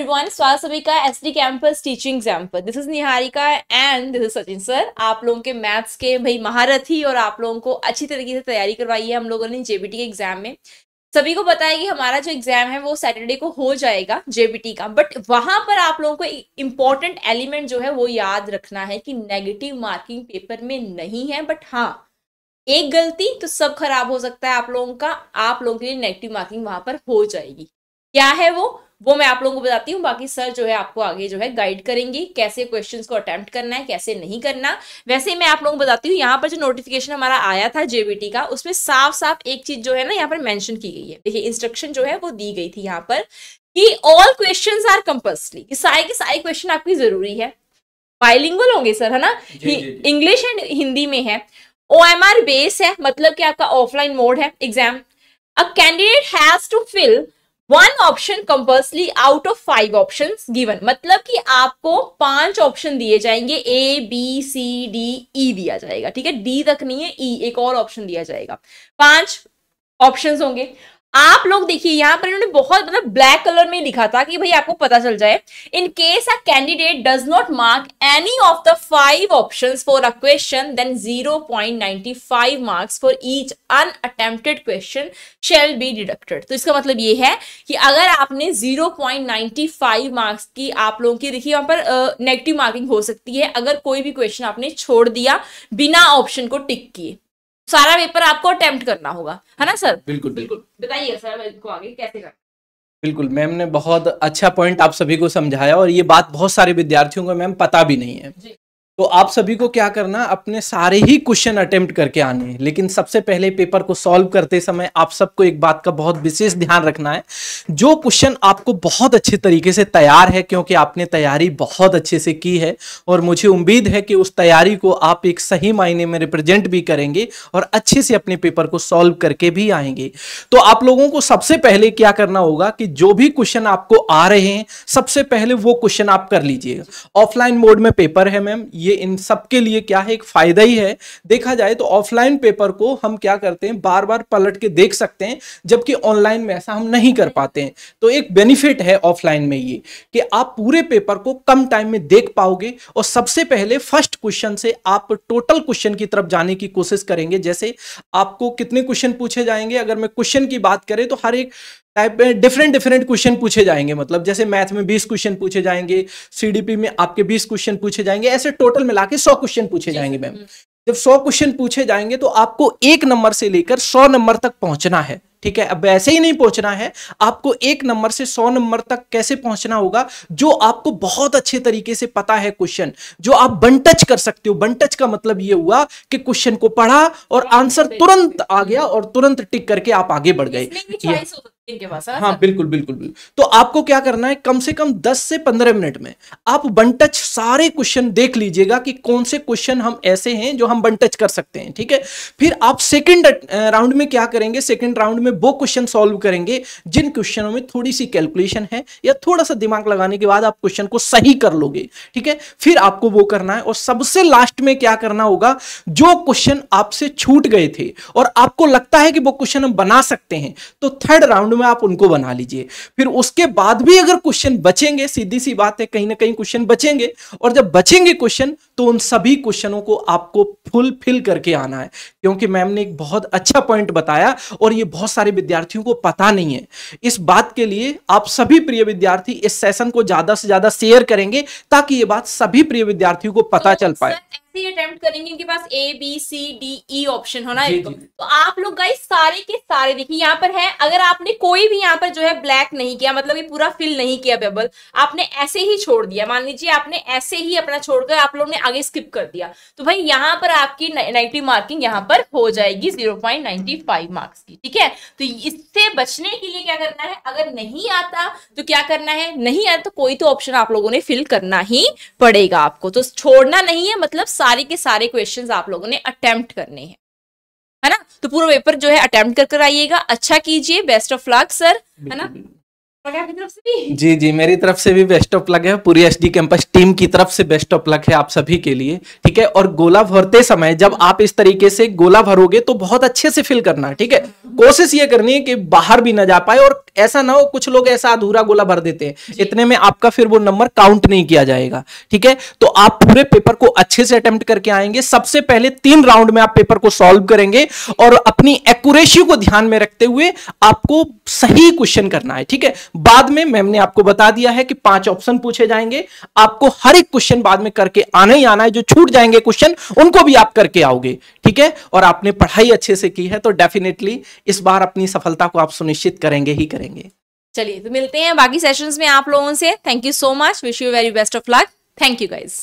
Everyone स्वागत सभी का एसडी कैंपस टीचिंग एग्जाम पर this is Niharika and this is Sachin sir आप लोगों के मैथ्स के भाई महारथी और आप लोगों को अच्छी तरीके से तैयारी करवाई है हम लोगों ने जेबीटी के एग्जाम में सभी को पता है कि हमारा जो एग्जाम है वो सैटरडे को हो जाएगा जेबीटी का बट वहां पर आप लोगों को इंपॉर्टेंट एलिमेंट जो है वो याद रखना है कि नेगेटिव मार्किंग पेपर में नहीं है बट हाँ एक गलती तो सब खराब हो सकता है आप लोगों का आप लोगों के लिए नेगेटिव मार्किंग वहां पर हो जाएगी क्या है वो वो मैं आप लोगों को बताती हूँ बाकी सर जो है आपको आगे जो है गाइड करेंगी कैसे क्वेश्चन को अटेम्प्ट करना है कैसे नहीं करना वैसे मैं आप लोगों को बताती हूँ यहाँ पर जो नोटिफिकेशन हमारा आया था जेबीटी का उसमें साफ साफ एक चीज जो है ना यहाँ पर मैंशन की गई है देखिए इंस्ट्रक्शन जो है वो दी गई थी यहाँ पर कि ऑल क्वेश्चन आर कंपल्सरी सारे के सारे क्वेश्चन आपकी जरूरी है बाइलिंगुअल होंगे सर है ना इंग्लिश एंड हिंदी में है ओ एम आर बेस है मतलब कि आपका ऑफलाइन मोड है exam a candidate has to fill one option compulsorily out of five option given मतलब कि आपको पांच ऑप्शन दिए जाएंगे ए बी सी डी ई दिया जाएगा ठीक है डी तक नहीं है ई e, एक और ऑप्शन दिया जाएगा पांच ऑप्शंस होंगे आप लोग देखिए यहाँ पर इन्होंने बहुत मतलब ब्लैक कलर में लिखा था कि भाई आपको पता चल जाए in case a candidate does not mark any of the five option for a question then 0.95 marks for each attempted question shall be deducted तो इसका मतलब ये है कि अगर आपने 0.95 मार्क्स की आप लोगों की देखिए यहाँ पर नेगेटिव uh, मार्किंग हो सकती है अगर कोई भी क्वेश्चन आपने छोड़ दिया बिना ऑप्शन को टिक किए सारा पेपर आपको अटेम्प्ट करना होगा है ना सर बिल्कुल बिल्कुल बताइए सर इसको आगे कैसे कर बिल्कुल मैम ने बहुत अच्छा पॉइंट आप सभी को समझाया और ये बात बहुत सारे विद्यार्थियों को मैम पता भी नहीं है तो आप सभी को क्या करना अपने सारे ही क्वेश्चन अटेम्प्ट करके आने हैं लेकिन सबसे पहले पेपर को सॉल्व करते समय आप सबको एक बात का बहुत विशेष ध्यान रखना है जो क्वेश्चन आपको बहुत अच्छे तरीके से तैयार है क्योंकि आपने तैयारी बहुत अच्छे से की है और मुझे उम्मीद है कि उस तैयारी को आप एक सही मायने में रिप्रेजेंट भी करेंगे और अच्छे से अपने पेपर को सॉल्व करके भी आएंगे तो आप लोगों को सबसे पहले क्या करना होगा कि जो भी क्वेश्चन आपको आ रहे हैं सबसे पहले वो क्वेश्चन आप कर लीजिएगा ऑफलाइन मोड में पेपर है मैम ये ये इन सब के लिए क्या है एक फायदा ही है देखा जाए तो ऑफलाइन पेपर को हम क्या करते हैं बार बार पलट के देख सकते हैं जबकि ऑनलाइन में ऐसा हम नहीं कर पाते हैं तो एक बेनिफिट है ऑफलाइन में ये कि आप पूरे पेपर को कम टाइम में देख पाओगे और सबसे पहले फर्स्ट क्वेश्चन से आप टोटल क्वेश्चन की तरफ जाने की कोशिश करेंगे जैसे आपको कितने क्वेश्चन पूछे जाएंगे अगर मैं क्वेश्चन की बात करें तो हर एक टाइप में डिफरेंट डिफरेंट क्वेश्चन पूछे जाएंगे मतलब जैसे मैथ में 20 क्वेश्चन पूछे जाएंगे सीडीपी में आपके 20 क्वेश्चन पूछे जाएंगे ऐसे टोटल मिला के सौ क्वेश्चन पूछे जाएंगे मैम हम्म। जब सौ क्वेश्चन पूछे जाएंगे तो आपको एक नंबर से लेकर सौ नंबर तक पहुंचना है ठीक है अब ऐसे ही नहीं पहुंचना है आपको एक नंबर से सौ नंबर तक कैसे पहुंचना होगा जो आपको बहुत अच्छे तरीके से पता है क्वेश्चन जो आप बन टच कर सकते हो बन टच का मतलब ये हुआ कि क्वेश्चन को पढ़ा और आंसर हाँ, तुरंत आ गया और तुरंत टिक करके आप आगे बढ़ गए के हाँ बिल्कुल बिल्कुल बिल्कुल तो आपको क्या करना है कम से कम 10 से 15 मिनट में आप वन टच सारे क्वेश्चन देख लीजिएगा कि कौन से क्वेश्चन हम ऐसे हैं जो हम वन टच कर सकते हैं ठीक है फिर आप सेकंड राउंड में क्या करेंगे सेकंड राउंड में वो क्वेश्चन सॉल्व करेंगे जिन क्वेश्चनों में थोड़ी सी कैलकुलेशन है या थोड़ा सा दिमाग लगाने के बाद आप क्वेश्चन को सही कर लोगे ठीक है फिर आपको वो करना है और सबसे लास्ट में क्या करना होगा जो क्वेश्चन आपसे छूट गए थे और आपको लगता है कि वो क्वेश्चन हम बना सकते हैं तो थर्ड राउंड में आप उनको बना लीजिए फिर उसके बाद भी अगर क्वेश्चन बचेंगे सीधी सी बात है कहीं ना कहीं क्वेश्चन बचेंगे और जब बचेंगे क्वेश्चन तो उन सभी क्वेश्चनों को आपको फुलफिल करके आना है क्योंकि मैम ने एक बहुत अच्छा पॉइंट बताया और ये बहुत सारे विद्यार्थियों को पता नहीं है इस बात के लिए आप सभी प्रिय विद्यार्थी इस सेशन को ज्यादा से ज्यादा शेयर करेंगे ताकि ये बात सभी प्रिय विद्यार्थियों को पता चल पाए से अटेम्प्ट करेंगे इनके पास A B C D E option होना जी, जी. तो आप लोग गाइस सारे के सारे देखिए यहाँ पर है अगर आपने कोई भी यहाँ पर जो है ब्लैक नहीं किया मतलब ये पूरा फिल नहीं किया बेबल आपने ऐसे ही छोड़ दिया मान लीजिए आपने ऐसे ही अपना छोड़कर आप लोगों ने आगे स्किप कर दिया तो भाई यहाँ पर आपकी नेगेटिव मार्किंग यहाँ पर हो जाएगी जीरो मार्क्स की ठीक है तो इससे बचने के लिए क्या करना है अगर नहीं आता तो क्या करना है नहीं आता तो कोई तो ऑप्शन आप लोगों ने फिल करना ही पड़ेगा आपको तो छोड़ना नहीं है मतलब सारे के सारे क्वेश्चन आप लोगों ने अटेम्प्ट करने हैं है ना तो पूरा पेपर जो है अटेम्प्ट कर कर आइएगा अच्छा कीजिए बेस्ट ऑफ लक सर है ना जी जी मेरी तरफ से भी बेस्ट ऑफ लग है पूरी एसडी कैंपस टीम की तरफ से बेस्ट ऑफ लग है आप सभी के लिए ठीक है और गोला भरते समय जब आप इस तरीके से गोला भरोगे तो बहुत अच्छे से फिल करना ठीक है कोशिश ये करनी है कि बाहर भी ना जा पाए और ऐसा ना हो कुछ लोग ऐसा अधूरा गोला भर देते हैं इतने में आपका फिर वो नंबर काउंट नहीं किया जाएगा ठीक है तो आप पूरे पेपर को अच्छे से अटेम्प्ट करके आएंगे सबसे पहले तीन राउंड में आप पेपर को सॉल्व करेंगे और अपनी एक्यूरेसी को ध्यान में रखते हुए आपको सही क्वेश्चन करना है ठीक है बाद में मैम ने आपको बता दिया है कि पांच ऑप्शन पूछे जाएंगे आपको हर एक क्वेश्चन बाद में करके आना ही आना है जो छूट जाएंगे क्वेश्चन उनको भी आप करके आओगे ठीक है और आपने पढ़ाई अच्छे से की है तो डेफिनेटली इस बार अपनी सफलता को आप सुनिश्चित करेंगे ही करेंगे चलिए तो मिलते हैं बाकी सेशंस में आप लोगों से thank you so much wish you very best of luck thank you guys